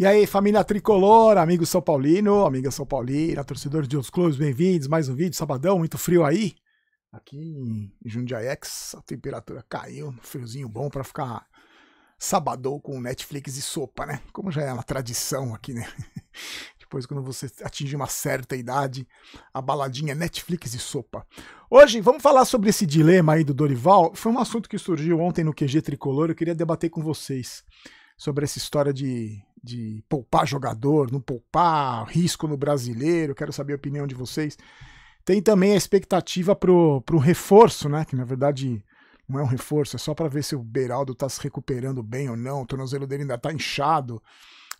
E aí, família tricolor, amigo São Paulino, amiga São Paulina, torcedor de outros clubes, bem-vindos. Mais um vídeo, sabadão, muito frio aí. Aqui em Jundiaiex, a temperatura caiu, friozinho bom para ficar sabadão com Netflix e sopa, né? Como já é uma tradição aqui, né? Depois, quando você atinge uma certa idade, a baladinha Netflix e sopa. Hoje, vamos falar sobre esse dilema aí do Dorival. Foi um assunto que surgiu ontem no QG Tricolor, eu queria debater com vocês sobre essa história de de poupar jogador, não poupar, risco no brasileiro, quero saber a opinião de vocês. Tem também a expectativa para o reforço, né? Que na verdade não é um reforço, é só para ver se o Beraldo está se recuperando bem ou não, o tornozelo dele ainda está inchado.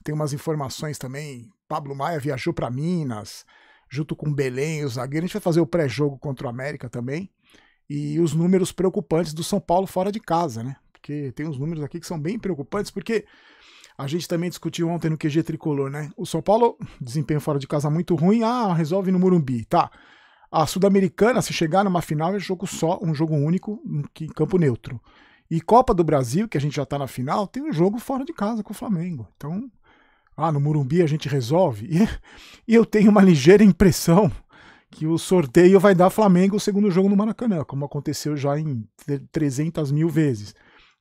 Tem umas informações também. Pablo Maia viajou para Minas, junto com Belém, o zagueiro. A gente vai fazer o pré-jogo contra o América também. E os números preocupantes do São Paulo fora de casa, né? Porque tem uns números aqui que são bem preocupantes, porque a gente também discutiu ontem no QG Tricolor, né? O São Paulo, desempenho fora de casa muito ruim. Ah, resolve no Morumbi, tá. A Sul-Americana, se chegar numa final, é jogo só, um jogo único, que campo neutro. E Copa do Brasil, que a gente já tá na final, tem um jogo fora de casa com o Flamengo. Então, ah, no Morumbi a gente resolve. E, e eu tenho uma ligeira impressão que o sorteio vai dar Flamengo o segundo jogo no Maracanã, como aconteceu já em 300 mil vezes.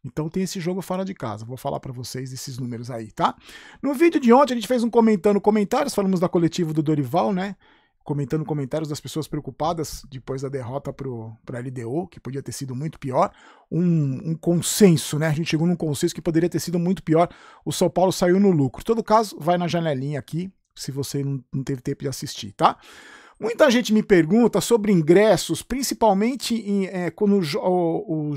Então tem esse jogo fora de casa. Vou falar para vocês esses números aí, tá? No vídeo de ontem a gente fez um comentando comentários, falamos da coletiva do Dorival, né? Comentando comentários das pessoas preocupadas depois da derrota para a LDO, que podia ter sido muito pior. Um, um, consenso, né? A gente chegou num consenso que poderia ter sido muito pior. O São Paulo saiu no lucro. Em todo caso, vai na janelinha aqui, se você não, não teve tempo de assistir, tá? Muita gente me pergunta sobre ingressos, principalmente em, é, quando os,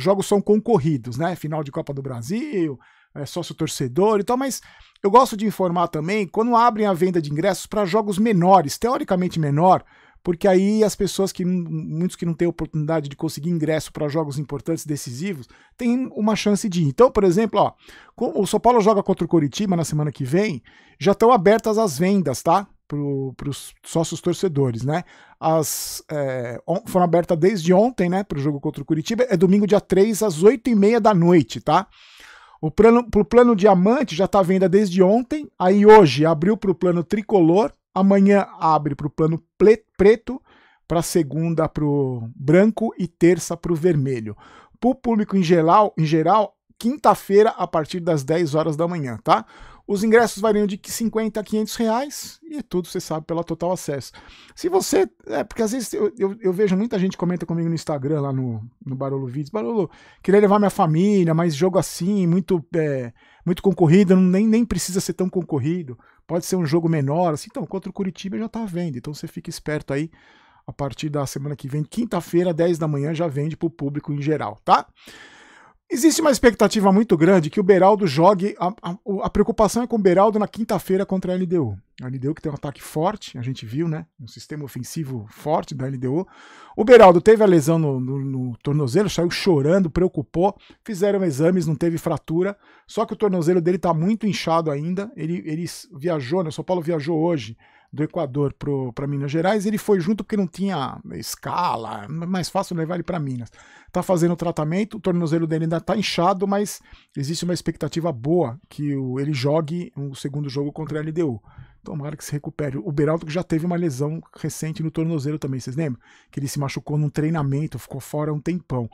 jogos são concorridos, né? Final de Copa do Brasil, é, sócio torcedor e tal, mas eu gosto de informar também quando abrem a venda de ingressos para jogos menores, teoricamente menor, porque aí as pessoas que muitos que não têm oportunidade de conseguir ingresso para jogos importantes, decisivos, têm uma chance de ir. Então, por exemplo, ó, o São Paulo joga contra o Coritiba na semana que vem, já estão abertas as vendas, tá? para os sócios torcedores, né? As, é, on, foram abertas desde ontem, né? Para o jogo contra o Curitiba. É domingo, dia 3, às 8h30 da noite, tá? O plano, pro plano diamante já está à venda desde ontem. Aí hoje abriu para o plano tricolor. Amanhã abre para o plano ple, preto. Para segunda, para o branco. E terça, para o vermelho. Para o público em geral, em geral quinta-feira, a partir das 10 horas da manhã, tá? Os ingressos variam de 50 a 500 reais e tudo você sabe pela Total Acesso. Se você. É, porque às vezes eu, eu, eu vejo muita gente comenta comigo no Instagram, lá no, no Barolo Vídeos: Barolo, queria levar minha família, mas jogo assim, muito é, muito concorrido, não, nem, nem precisa ser tão concorrido. Pode ser um jogo menor. Assim, então, contra o Curitiba já tá vendo. Então você fica esperto aí a partir da semana que vem, quinta-feira, 10 da manhã, já vende para o público em geral, tá? Existe uma expectativa muito grande que o Beraldo jogue. A, a, a preocupação é com o Beraldo na quinta-feira contra a LDU. A LDU que tem um ataque forte, a gente viu, né? Um sistema ofensivo forte da LDU. O Beraldo teve a lesão no, no, no tornozelo, saiu chorando, preocupou. Fizeram exames, não teve fratura. Só que o tornozelo dele tá muito inchado ainda. Ele, ele viajou, né? O São Paulo viajou hoje do Equador para Minas Gerais. Ele foi junto porque não tinha escala, é mais fácil levar ele para Minas. Está fazendo o tratamento, o tornozelo dele ainda está inchado, mas existe uma expectativa boa que o, ele jogue um segundo jogo contra a LDU. Tomara que se recupere. O Beraldo que já teve uma lesão recente no tornozelo também, vocês lembram? Que ele se machucou num treinamento, ficou fora um tempão.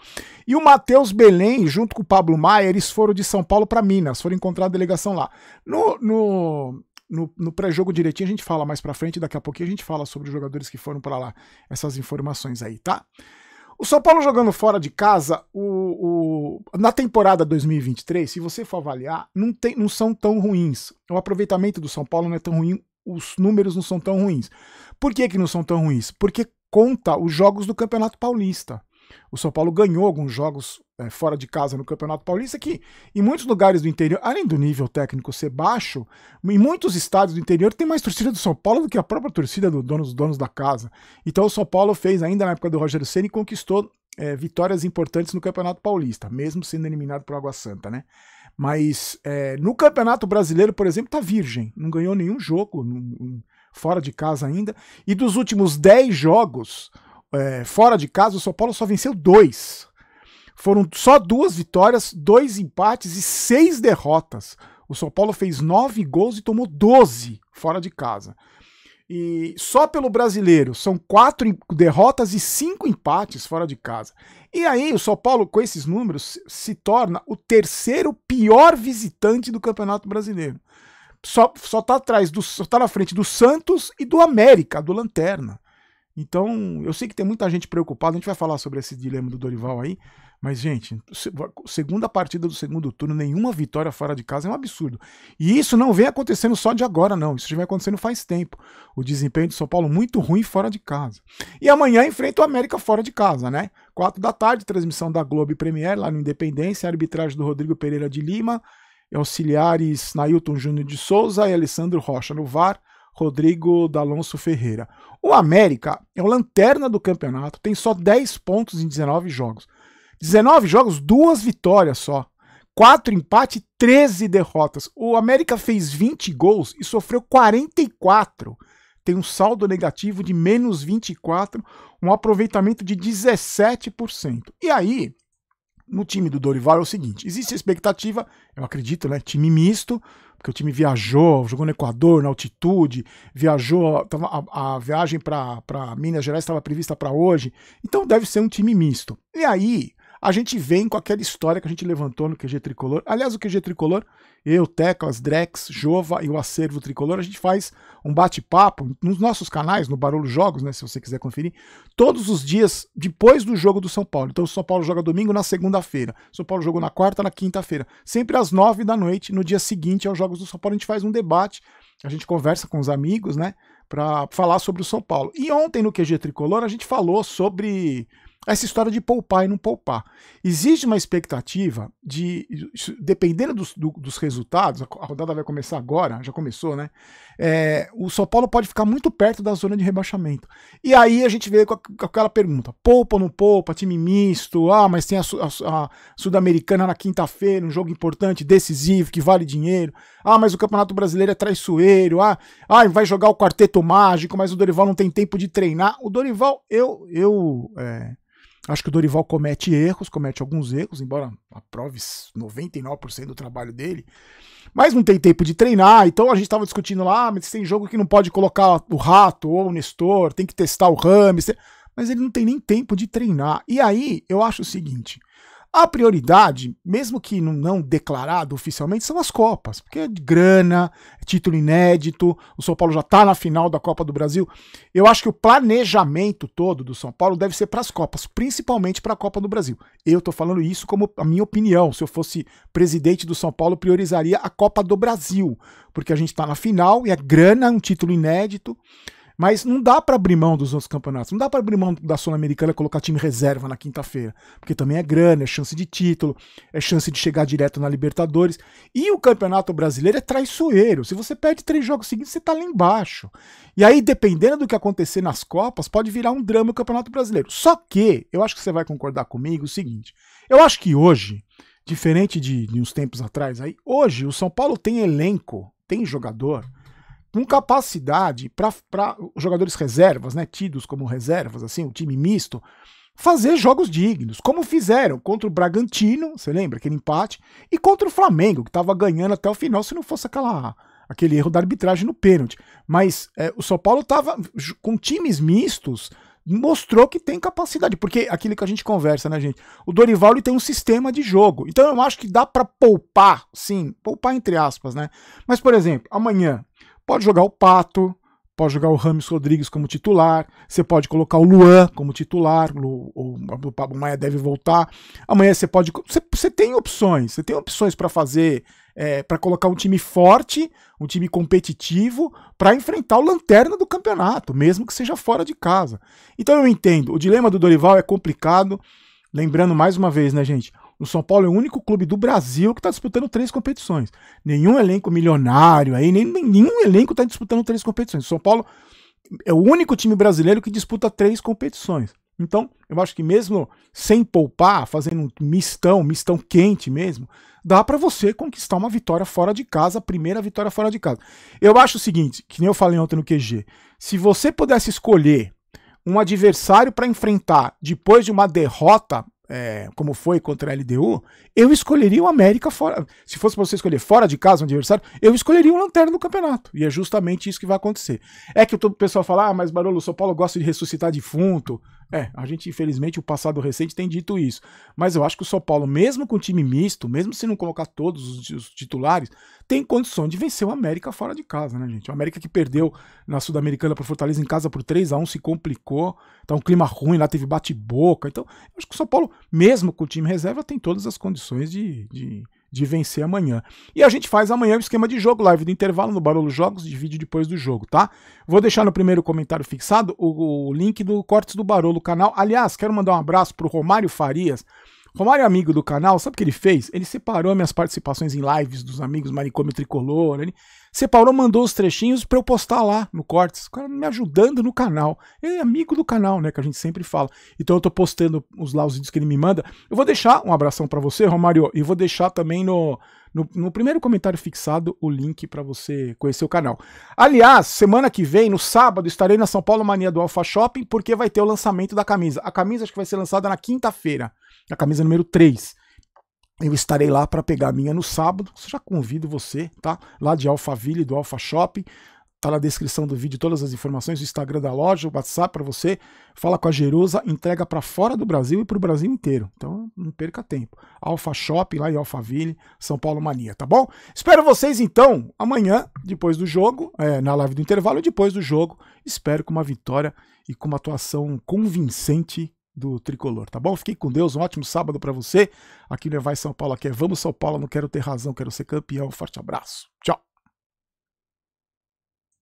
E o Matheus Belém, junto com o Pablo Maia, eles foram de São Paulo para Minas, foram encontrar a delegação lá. No, no, no, no pré-jogo direitinho a gente fala mais pra frente, daqui a pouquinho a gente fala sobre os jogadores que foram para lá, essas informações aí, tá? O São Paulo jogando fora de casa, o, o, na temporada 2023, se você for avaliar, não, tem, não são tão ruins. O aproveitamento do São Paulo não é tão ruim, os números não são tão ruins. Por que, que não são tão ruins? Porque conta os jogos do Campeonato Paulista. O São Paulo ganhou alguns jogos é, fora de casa no Campeonato Paulista, que em muitos lugares do interior, além do nível técnico ser baixo, em muitos estádios do interior tem mais torcida do São Paulo do que a própria torcida do dono, dos donos da casa. Então o São Paulo fez, ainda na época do Rogério Senna, e conquistou é, vitórias importantes no Campeonato Paulista, mesmo sendo eliminado por Água Santa, né? Mas é, no Campeonato Brasileiro, por exemplo, tá virgem, não ganhou nenhum jogo fora de casa ainda. E dos últimos 10 jogos é, fora de casa, o São Paulo só venceu dois. Foram só duas vitórias, dois empates e seis derrotas. O São Paulo fez nove gols e tomou 12 fora de casa. E só pelo brasileiro são quatro derrotas e cinco empates fora de casa. E aí o São Paulo, com esses números, se torna o terceiro pior visitante do Campeonato Brasileiro. Só, só tá atrás do, só tá na frente do Santos e do América, do Lanterna. Então, eu sei que tem muita gente preocupada, a gente vai falar sobre esse dilema do Dorival aí, mas, gente, segunda partida do segundo turno, nenhuma vitória fora de casa é um absurdo. E isso não vem acontecendo só de agora, não. Isso já vem acontecendo faz tempo. O desempenho do São Paulo muito ruim fora de casa. E amanhã enfrenta o América fora de casa, né? Quatro da tarde, transmissão da Globo Premier, lá no Independência, arbitragem do Rodrigo Pereira de Lima, auxiliares Nailton Júnior de Souza e Alessandro Rocha no VAR. Rodrigo D'Alonso Ferreira. O América é o lanterna do campeonato, tem só 10 pontos em 19 jogos. 19 jogos, duas vitórias só. Quatro empates, 13 derrotas. O América fez 20 gols e sofreu 44. Tem um saldo negativo de menos 24, um aproveitamento de 17%. E aí, no time do Dorival é o seguinte: existe a expectativa, eu acredito, né? Time misto, porque o time viajou, jogou no Equador, na altitude, viajou, tava, a, a viagem para Minas Gerais estava prevista para hoje, então deve ser um time misto. E aí, a gente vem com aquela história que a gente levantou no QG Tricolor. Aliás, o QG Tricolor, eu, Teclas, Drex, Jova e o Acervo Tricolor, a gente faz um bate-papo nos nossos canais, no Barulho Jogos, né, se você quiser conferir, todos os dias depois do jogo do São Paulo. Então, o São Paulo joga domingo na segunda-feira, São Paulo jogou na quarta, na quinta-feira, sempre às nove da noite, no dia seguinte aos jogos do São Paulo, a gente faz um debate, a gente conversa com os amigos, né, para falar sobre o São Paulo. E ontem no QG Tricolor a gente falou sobre essa história de poupar e não poupar. Existe uma expectativa de, dependendo dos, do, dos resultados, a rodada vai começar agora, já começou, né? É, o São Paulo pode ficar muito perto da zona de rebaixamento. E aí a gente vê com aquela pergunta: poupa ou não poupa? Time misto? Ah, mas tem a, a, a Sul-Americana na quinta-feira, um jogo importante, decisivo, que vale dinheiro. Ah, mas o Campeonato Brasileiro é traiçoeiro. Ah, ah vai jogar o quarteto mágico, mas o Dorival não tem tempo de treinar. O Dorival, eu. eu é, Acho que o Dorival comete erros, comete alguns erros, embora aprove 99% do trabalho dele. Mas não tem tempo de treinar, então a gente estava discutindo lá, ah, mas tem jogo que não pode colocar o Rato ou o Nestor, tem que testar o Rames. Mas ele não tem nem tempo de treinar. E aí, eu acho o seguinte, a prioridade, mesmo que não declarado oficialmente, são as Copas, porque é grana, é título inédito, o São Paulo já está na final da Copa do Brasil. Eu acho que o planejamento todo do São Paulo deve ser para as Copas, principalmente para a Copa do Brasil. Eu estou falando isso como a minha opinião. Se eu fosse presidente do São Paulo, priorizaria a Copa do Brasil, porque a gente está na final e a é grana é um título inédito. Mas não dá para abrir mão dos outros campeonatos. Não dá para abrir mão da Sul-Americana colocar time reserva na quinta-feira. Porque também é grana, é chance de título, é chance de chegar direto na Libertadores. E o Campeonato Brasileiro é traiçoeiro. Se você perde três jogos seguintes, você tá lá embaixo. E aí, dependendo do que acontecer nas Copas, pode virar um drama o Campeonato Brasileiro. Só que, eu acho que você vai concordar comigo é o seguinte. Eu acho que hoje, diferente de, de uns tempos atrás, aí, hoje o São Paulo tem elenco, tem jogador com capacidade para jogadores reservas, né, tidos como reservas, assim, o um time misto, fazer jogos dignos, como fizeram contra o Bragantino, você lembra aquele empate, e contra o Flamengo, que estava ganhando até o final se não fosse aquela aquele erro da arbitragem no pênalti. Mas é, o São Paulo estava com times mistos, mostrou que tem capacidade, porque aquilo que a gente conversa, né, gente? O Dorival ele tem um sistema de jogo. Então eu acho que dá para poupar, sim, poupar entre aspas, né? Mas por exemplo, amanhã Pode jogar o Pato, pode jogar o Ramos Rodrigues como titular, você pode colocar o Luan como titular, o, o Pablo Maia deve voltar. Amanhã você pode. Você, você tem opções, você tem opções para fazer, é, para colocar um time forte, um time competitivo, para enfrentar o lanterna do campeonato, mesmo que seja fora de casa. Então eu entendo, o dilema do Dorival é complicado. Lembrando mais uma vez, né, gente? O São Paulo é o único clube do Brasil que está disputando três competições. Nenhum elenco milionário aí, nem, nenhum elenco está disputando três competições. O São Paulo é o único time brasileiro que disputa três competições. Então, eu acho que mesmo sem poupar, fazendo um mistão, mistão quente mesmo, dá para você conquistar uma vitória fora de casa, a primeira vitória fora de casa. Eu acho o seguinte, que nem eu falei ontem no QG, se você pudesse escolher um adversário para enfrentar depois de uma derrota é, como foi contra a LDU, eu escolheria o América fora. Se fosse pra você escolher fora de casa um adversário, eu escolheria o Lanterna no campeonato. E é justamente isso que vai acontecer. É que o pessoal fala, ah, mas Barolo, o São Paulo gosta de ressuscitar defunto, é, a gente, infelizmente, o passado recente tem dito isso. Mas eu acho que o São Paulo, mesmo com time misto, mesmo se não colocar todos os, os titulares, tem condição de vencer o América fora de casa, né, gente? O América que perdeu na Sul-Americana para Fortaleza em casa por 3 a 1 se complicou. Tá um clima ruim, lá teve bate-boca. Então, eu acho que o São Paulo, mesmo com o time reserva, tem todas as condições de, de de vencer amanhã. E a gente faz amanhã o esquema de jogo, live do intervalo no Barulho Jogos, de vídeo depois do jogo, tá? Vou deixar no primeiro comentário fixado o, o link do Cortes do Barulho canal. Aliás, quero mandar um abraço pro Romário Farias, Romário é amigo do canal, sabe o que ele fez? Ele separou minhas participações em lives dos amigos Manicômio Tricolor, ele separou, mandou os trechinhos para eu postar lá no Cortes. O cara me ajudando no canal. Ele é amigo do canal, né, que a gente sempre fala. Então eu tô postando os lá os vídeos que ele me manda. Eu vou deixar um abração para você, Romário, e vou deixar também no no, no primeiro comentário fixado o link para você conhecer o canal. Aliás, semana que vem, no sábado, estarei na São Paulo Mania do Alpha Shopping, porque vai ter o lançamento da camisa. A camisa acho que vai ser lançada na quinta-feira, a camisa número 3. Eu estarei lá para pegar a minha no sábado. já convido você, tá? Lá de Alphaville, do Alpha Shopping. Tá na descrição do vídeo todas as informações, o Instagram da loja, o WhatsApp para você. Fala com a Jerusa, entrega para fora do Brasil e para o Brasil inteiro. Então não perca tempo. Alfa Shop lá em Alphaville, São Paulo Mania, tá bom? Espero vocês então amanhã, depois do jogo, é, na live do intervalo, depois do jogo. Espero com uma vitória e com uma atuação convincente do tricolor, tá bom? Fiquei com Deus, um ótimo sábado para você. Aqui no é Vai São Paulo, aqui é Vamos São Paulo, não quero ter razão, quero ser campeão. Forte abraço. Tchau.